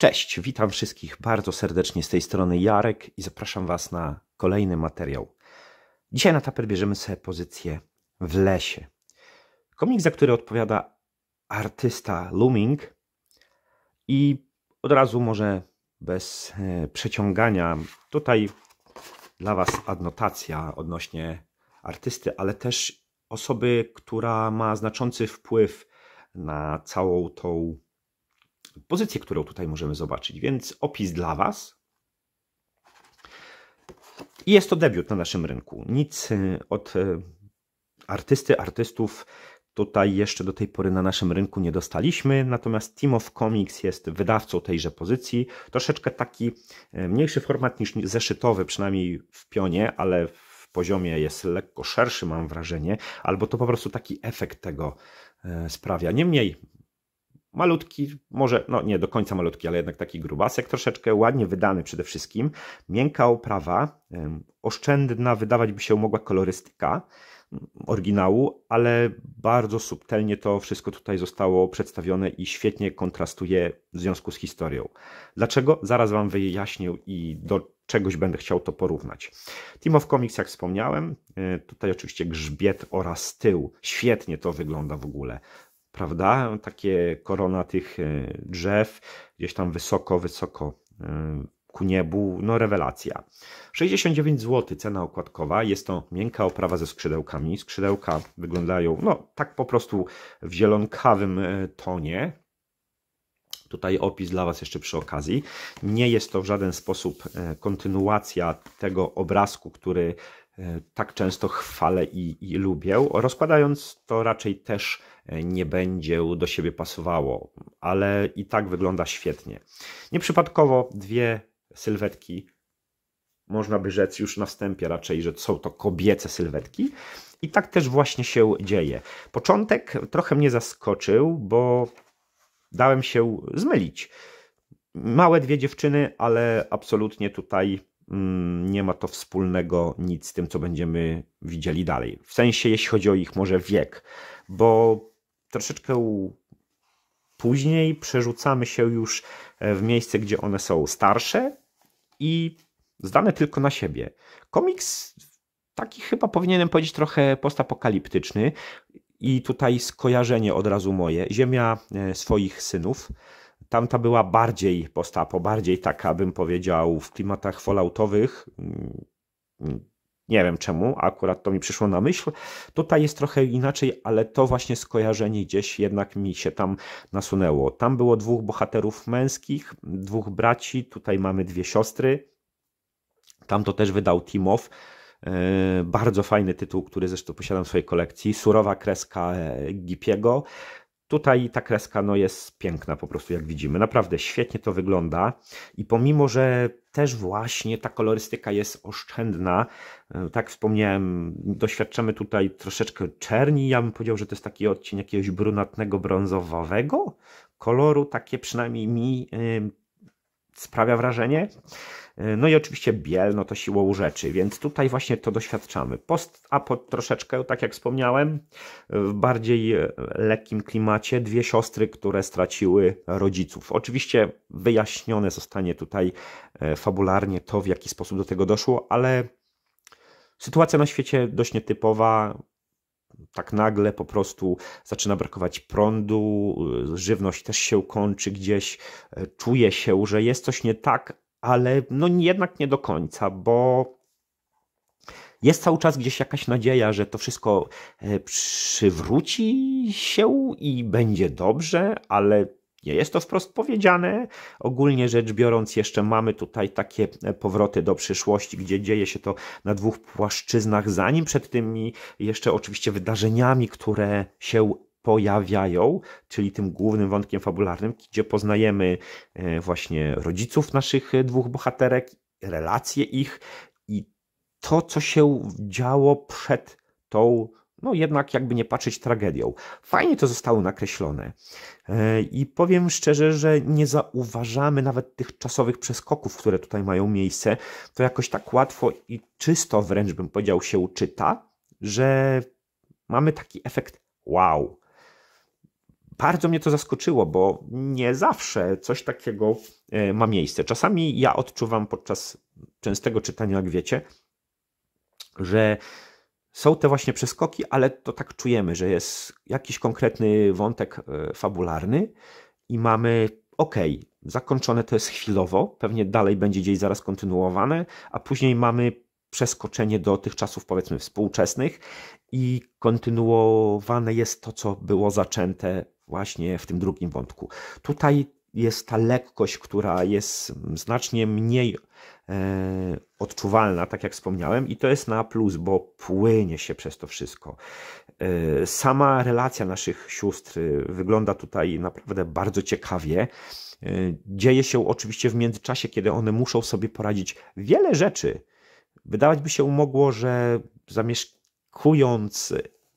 Cześć, witam wszystkich bardzo serdecznie z tej strony Jarek i zapraszam Was na kolejny materiał. Dzisiaj na tapet bierzemy sobie pozycję w lesie. Komik, za który odpowiada artysta Looming i od razu może bez e, przeciągania tutaj dla Was adnotacja odnośnie artysty, ale też osoby, która ma znaczący wpływ na całą tą pozycję, którą tutaj możemy zobaczyć. Więc opis dla Was. I jest to debiut na naszym rynku. Nic y, od y, artysty, artystów tutaj jeszcze do tej pory na naszym rynku nie dostaliśmy, natomiast Team of Comics jest wydawcą tejże pozycji. Troszeczkę taki y, mniejszy format niż zeszytowy, przynajmniej w pionie, ale w poziomie jest lekko szerszy, mam wrażenie, albo to po prostu taki efekt tego sprawia. Niemniej malutki, może no nie do końca malutki, ale jednak taki grubasek, troszeczkę ładnie wydany przede wszystkim, miękka oprawa, oszczędna wydawać by się mogła kolorystyka mm, oryginału, ale bardzo subtelnie to wszystko tutaj zostało przedstawione i świetnie kontrastuje w związku z historią. Dlaczego? Zaraz Wam wyjaśnię i do czegoś będę chciał to porównać. Team of Comics, jak wspomniałem, e, tutaj oczywiście grzbiet oraz tył. Świetnie to wygląda w ogóle prawda? Takie korona tych e, drzew, gdzieś tam wysoko, wysoko e, ku niebu, no rewelacja. 69 zł cena okładkowa, jest to miękka oprawa ze skrzydełkami. Skrzydełka wyglądają no tak po prostu w zielonkawym e, tonie. Tutaj opis dla Was jeszcze przy okazji. Nie jest to w żaden sposób kontynuacja tego obrazku, który E, tak często chwalę i, i lubię, rozkładając to raczej też e, nie będzie do siebie pasowało, ale i tak wygląda świetnie. Nieprzypadkowo dwie sylwetki, można by rzec już na wstępie raczej, że są to kobiece sylwetki. I tak też właśnie się dzieje. Początek trochę mnie zaskoczył, bo dałem się zmylić. Małe dwie dziewczyny, ale absolutnie tutaj Mm, nie ma to wspólnego nic z tym, co będziemy widzieli dalej. W sensie, jeśli chodzi o ich może wiek, bo troszeczkę później przerzucamy się już e, w miejsce, gdzie one są starsze i zdane tylko na siebie. Komiks taki chyba powinienem powiedzieć trochę postapokaliptyczny i tutaj skojarzenie od razu moje. Ziemia e, swoich synów Tamta była bardziej postapo, bardziej taka, bym powiedział, w klimatach falloutowych. Mm, nie wiem czemu, akurat to mi przyszło na myśl. Tutaj jest trochę inaczej, ale to właśnie skojarzenie gdzieś jednak mi się tam nasunęło. Tam było dwóch bohaterów męskich, dwóch braci, tutaj mamy dwie siostry. Tam to też wydał Timow. E, bardzo fajny tytuł, który zresztą posiadam w swojej kolekcji. Surowa kreska e, Gipiego. Tutaj ta kreska no, jest piękna po prostu, jak widzimy. Naprawdę świetnie to wygląda i pomimo, że też właśnie ta kolorystyka jest oszczędna, e, tak wspomniałem, doświadczamy tutaj troszeczkę czerni. Ja bym powiedział, że to jest taki odcień jakiegoś brunatnego, brązowego koloru, takie przynajmniej mi sprawia wrażenie. Y, no i oczywiście biel, no to siłą rzeczy, więc tutaj właśnie to doświadczamy. Post-apo troszeczkę, tak jak wspomniałem, w bardziej e, lekkim klimacie dwie siostry, które straciły rodziców. Oczywiście wyjaśnione zostanie tutaj e, fabularnie to, w jaki sposób do tego doszło, ale sytuacja na świecie dość nietypowa, tak nagle po prostu zaczyna brakować prądu, y, żywność też się kończy gdzieś, y, czuje się, że jest coś nie tak, ale no jednak nie do końca, bo jest cały czas gdzieś jakaś nadzieja, że to wszystko e, przywróci się i będzie dobrze, ale nie jest to wprost powiedziane. Ogólnie rzecz biorąc, jeszcze mamy tutaj takie e, powroty do przyszłości, gdzie dzieje się to na dwóch płaszczyznach, zanim przed tymi jeszcze oczywiście wydarzeniami, które się pojawiają, czyli tym głównym wątkiem fabularnym, gdzie poznajemy e, właśnie rodziców naszych e, dwóch bohaterek, relacje ich i to, co się działo przed tą no jednak jakby nie patrzeć tragedią. Fajnie to zostało nakreślone. E, I powiem szczerze, że nie zauważamy nawet tych czasowych przeskoków, które tutaj mają miejsce. To jakoś tak łatwo i czysto wręcz bym powiedział się czyta, że mamy taki efekt wow. Bardzo mnie to zaskoczyło, bo nie zawsze coś takiego e, ma miejsce. Czasami ja odczuwam podczas częstego czytania, jak wiecie, że są te właśnie przeskoki, ale to tak czujemy, że jest jakiś konkretny wątek e, fabularny i mamy ok, zakończone to jest chwilowo, pewnie dalej będzie gdzieś zaraz kontynuowane, a później mamy przeskoczenie do tych czasów powiedzmy współczesnych i kontynuowane jest to, co było zaczęte właśnie w tym drugim wątku. Tutaj jest ta lekkość, która jest znacznie mniej e, odczuwalna, tak jak wspomniałem, i to jest na plus, bo płynie się przez to wszystko. E, sama relacja naszych sióstr e, wygląda tutaj naprawdę bardzo ciekawie. Dzieje się oczywiście w międzyczasie, kiedy one muszą sobie poradzić wiele rzeczy. Wydawać by się mogło, że zamieszkując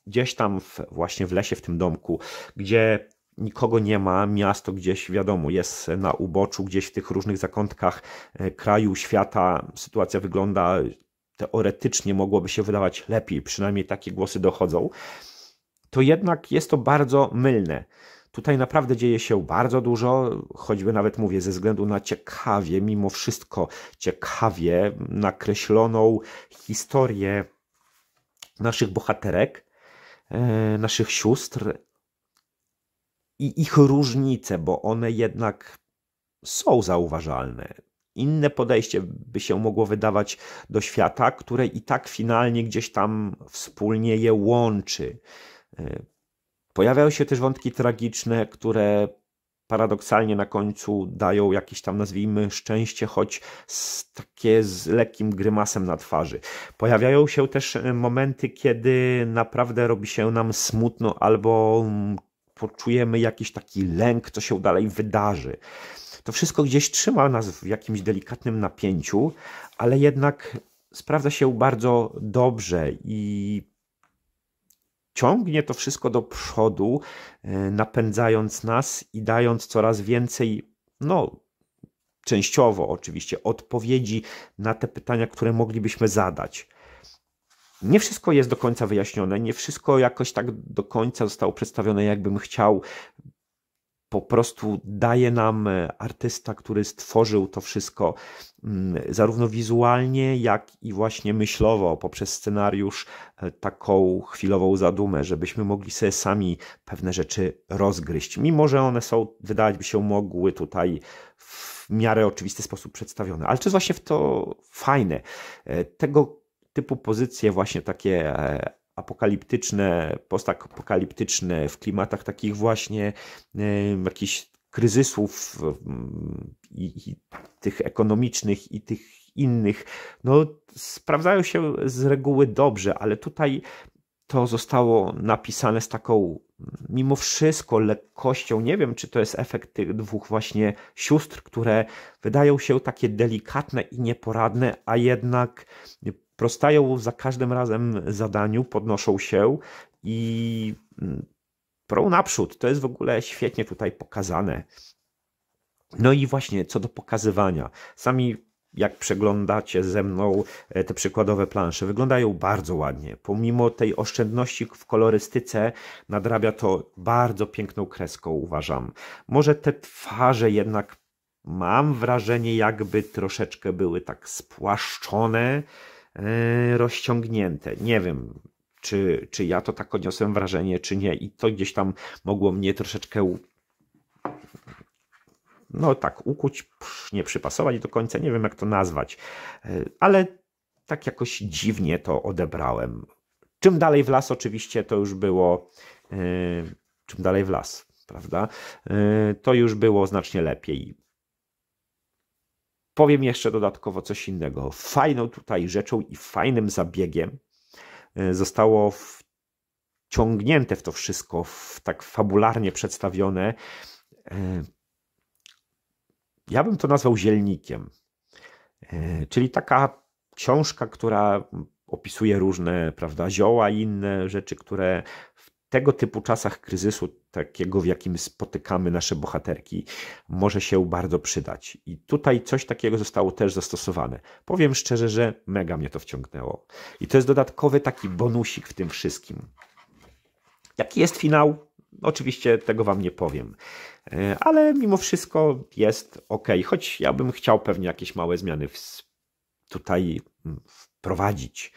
gdzieś tam w, właśnie w lesie, w tym domku, gdzie nikogo nie ma, miasto gdzieś, wiadomo, jest na uboczu, gdzieś w tych różnych zakątkach e, kraju, świata sytuacja wygląda teoretycznie mogłoby się wydawać lepiej, przynajmniej takie głosy dochodzą, to jednak jest to bardzo mylne. Tutaj naprawdę dzieje się bardzo dużo, choćby nawet mówię, ze względu na ciekawie, mimo wszystko ciekawie nakreśloną historię naszych bohaterek, e, naszych sióstr, i ich różnice, bo one jednak są zauważalne. Inne podejście by się mogło wydawać do świata, które i tak finalnie gdzieś tam wspólnie je łączy. E, pojawiają się też wątki tragiczne, które paradoksalnie na końcu dają jakieś tam, nazwijmy, szczęście, choć z, takie z lekkim grymasem na twarzy. Pojawiają się też e, momenty, kiedy naprawdę robi się nam smutno albo mm, poczujemy jakiś taki lęk, co się dalej wydarzy. To wszystko gdzieś trzyma nas w jakimś delikatnym napięciu, ale jednak sprawdza się bardzo dobrze i ciągnie to wszystko do przodu, e, napędzając nas i dając coraz więcej, no, częściowo oczywiście, odpowiedzi na te pytania, które moglibyśmy zadać. Nie wszystko jest do końca wyjaśnione, nie wszystko jakoś tak do końca zostało przedstawione, jakbym chciał. Po prostu daje nam e, artysta, który stworzył to wszystko, mm, zarówno wizualnie, jak i właśnie myślowo, poprzez scenariusz, e, taką chwilową zadumę, żebyśmy mogli sobie sami pewne rzeczy rozgryźć. Mimo, że one są, wydawać by się mogły tutaj w miarę oczywisty sposób przedstawione. Ale to jest właśnie w to fajne. E, tego typu pozycje właśnie takie e, apokaliptyczne, postapokaliptyczne w klimatach takich właśnie jakichś kryzysów mm, i, i tych ekonomicznych i tych innych, no sprawdzają się z reguły dobrze, ale tutaj to zostało napisane z taką mimo wszystko lekkością. Nie wiem, czy to jest efekt tych dwóch właśnie sióstr, które wydają się takie delikatne i nieporadne, a jednak rozprastają za każdym razem zadaniu, podnoszą się i mm, prą naprzód. To jest w ogóle świetnie tutaj pokazane. No i właśnie co do pokazywania. Sami jak przeglądacie ze mną e, te przykładowe plansze, wyglądają bardzo ładnie. Pomimo tej oszczędności w kolorystyce, nadrabia to bardzo piękną kreską, uważam. Może te twarze jednak mam wrażenie, jakby troszeczkę były tak spłaszczone, E, rozciągnięte. Nie wiem, czy, czy ja to tak odniosłem wrażenie, czy nie. I to gdzieś tam mogło mnie troszeczkę no tak, ukuć, nie przypasować do końca, nie wiem jak to nazwać, e, ale tak jakoś dziwnie to odebrałem. Czym dalej w las, oczywiście, to już było. E, czym dalej w las, prawda? To już było znacznie lepiej. Powiem jeszcze dodatkowo coś innego. Fajną tutaj rzeczą i fajnym zabiegiem e, zostało wciągnięte w to wszystko, w tak fabularnie przedstawione. E, ja bym to nazwał zielnikiem. E, czyli taka książka, która opisuje różne prawda, zioła i inne rzeczy, które tego typu czasach kryzysu, takiego w jakim spotykamy nasze bohaterki, może się bardzo przydać. I tutaj coś takiego zostało też zastosowane. Powiem szczerze, że mega mnie to wciągnęło. I to jest dodatkowy taki bonusik w tym wszystkim. Jaki jest finał? Oczywiście tego Wam nie powiem, e, ale mimo wszystko jest ok, choć ja bym chciał pewnie jakieś małe zmiany tutaj mm, wprowadzić.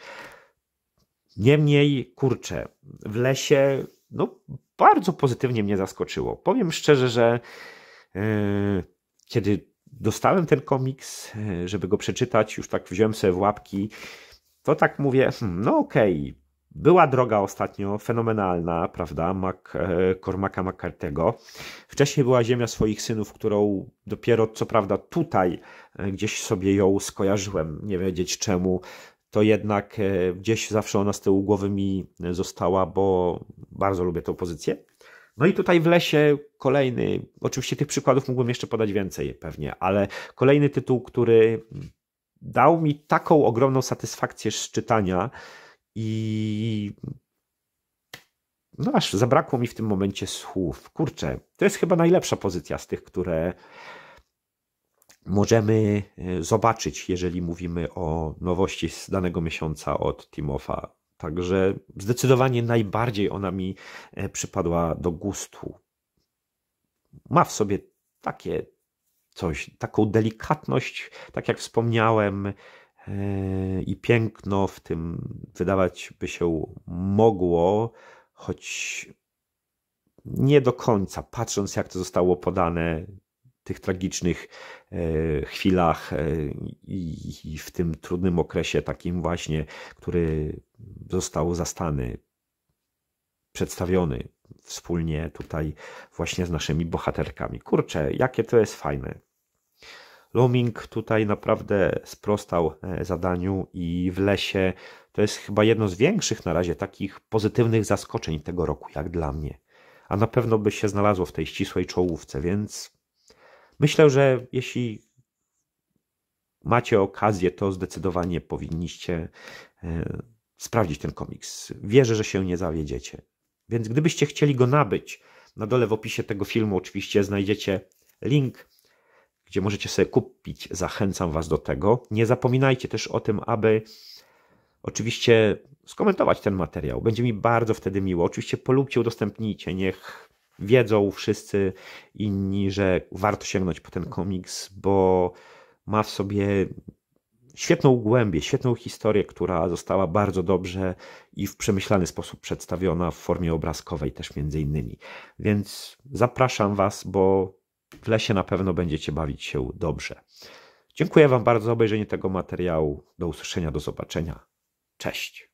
Niemniej, kurczę, w lesie no, bardzo pozytywnie mnie zaskoczyło. Powiem szczerze, że yy, kiedy dostałem ten komiks, e, żeby go przeczytać, już tak wziąłem sobie w łapki, to tak mówię, hmm, no okej, okay. była droga ostatnio fenomenalna, prawda, Mac, e, Cormaca McCartego. Wcześniej była Ziemia swoich synów, którą dopiero co prawda tutaj gdzieś sobie ją skojarzyłem, nie wiedzieć czemu, to jednak e, gdzieś zawsze ona z tyłu głowy mi została, bo bardzo lubię tą pozycję. No i tutaj w lesie kolejny, oczywiście tych przykładów mógłbym jeszcze podać więcej pewnie, ale kolejny tytuł, który dał mi taką ogromną satysfakcję z czytania i no aż zabrakło mi w tym momencie słów. Kurczę, to jest chyba najlepsza pozycja z tych, które możemy e, zobaczyć, jeżeli mówimy o nowości z danego miesiąca od Timofa. Także zdecydowanie najbardziej ona mi e, przypadła do gustu. Ma w sobie takie coś, taką delikatność, tak jak wspomniałem, e, i piękno w tym wydawać by się mogło, choć nie do końca, patrząc jak to zostało podane, tych tragicznych e, chwilach e, i w tym trudnym okresie, takim właśnie, który został zastany, przedstawiony wspólnie tutaj właśnie z naszymi bohaterkami. Kurczę, jakie to jest fajne. Loming tutaj naprawdę sprostał e, zadaniu i w lesie to jest chyba jedno z większych na razie takich pozytywnych zaskoczeń tego roku, jak dla mnie. A na pewno by się znalazło w tej ścisłej czołówce, więc Myślę, że jeśli macie okazję, to zdecydowanie powinniście e, sprawdzić ten komiks. Wierzę, że się nie zawiedziecie. Więc gdybyście chcieli go nabyć, na dole w opisie tego filmu oczywiście znajdziecie link, gdzie możecie sobie kupić. Zachęcam Was do tego. Nie zapominajcie też o tym, aby oczywiście skomentować ten materiał. Będzie mi bardzo wtedy miło. Oczywiście polubcie, udostępnijcie, niech wiedzą wszyscy inni, że warto sięgnąć po ten komiks, bo ma w sobie świetną głębię, świetną historię, która została bardzo dobrze i w przemyślany sposób przedstawiona w formie obrazkowej też między innymi. Więc zapraszam Was, bo w lesie na pewno będziecie bawić się dobrze. Dziękuję Wam bardzo za obejrzenie tego materiału. Do usłyszenia, do zobaczenia. Cześć.